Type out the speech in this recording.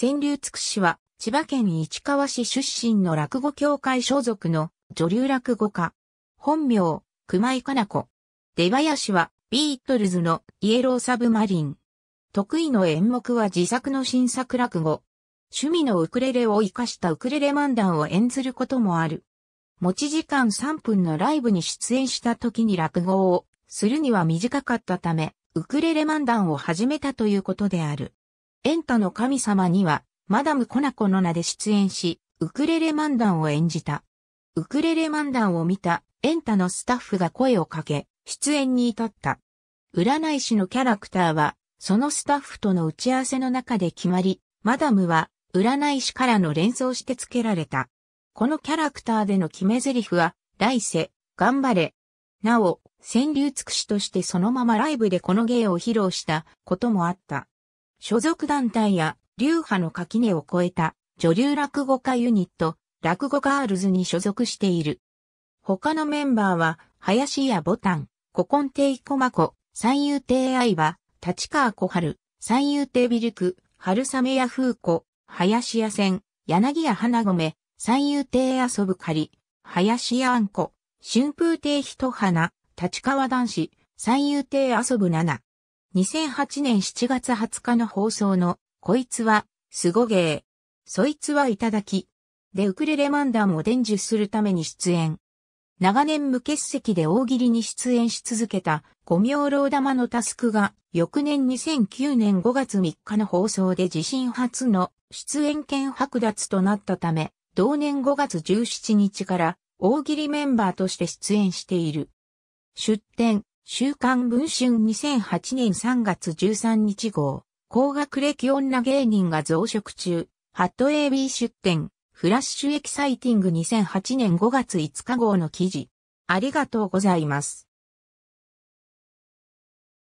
川柳つくしは、千葉県市川市出身の落語協会所属の女流落語家。本名、熊井かな子。出林は、ビートルズのイエローサブマリン。得意の演目は自作の新作落語。趣味のウクレレを活かしたウクレレ漫談を演ずることもある。持ち時間3分のライブに出演した時に落語をするには短かったため、ウクレレ漫談を始めたということである。エンタの神様には、マダムコナコの名で出演し、ウクレレ漫談を演じた。ウクレレ漫談を見た、エンタのスタッフが声をかけ、出演に至った。占い師のキャラクターは、そのスタッフとの打ち合わせの中で決まり、マダムは、占い師からの連想して付けられた。このキャラクターでの決め台詞は、来世、頑張れ。なお、川柳尽くしとしてそのままライブでこの芸を披露したこともあった。所属団体や流派の垣根を超えた女流落語家ユニット、落語ガールズに所属している。他のメンバーは、林家ボタン、古今亭駒子、三遊亭愛は、立川小春、三遊亭ビルク、春雨屋風子、林家仙、柳家花米、三遊亭遊ぶ狩り、林家あんこ、春風亭一花、立川男子、三遊亭遊ぶ七、2008年7月20日の放送の、こいつは、すごげー。そいつはいただき。でウクレレ漫談を伝授するために出演。長年無欠席で大喜利に出演し続けた五明老玉のタスクが翌年2009年5月3日の放送で自身初の出演権剥奪となったため、同年5月17日から大喜利メンバーとして出演している。出展、週刊文春2008年3月13日号、高学歴女芸人が増殖中、ハット AB 出展、フラッシュエキサイティング2008年5月5日号の記事。ありがとうございます。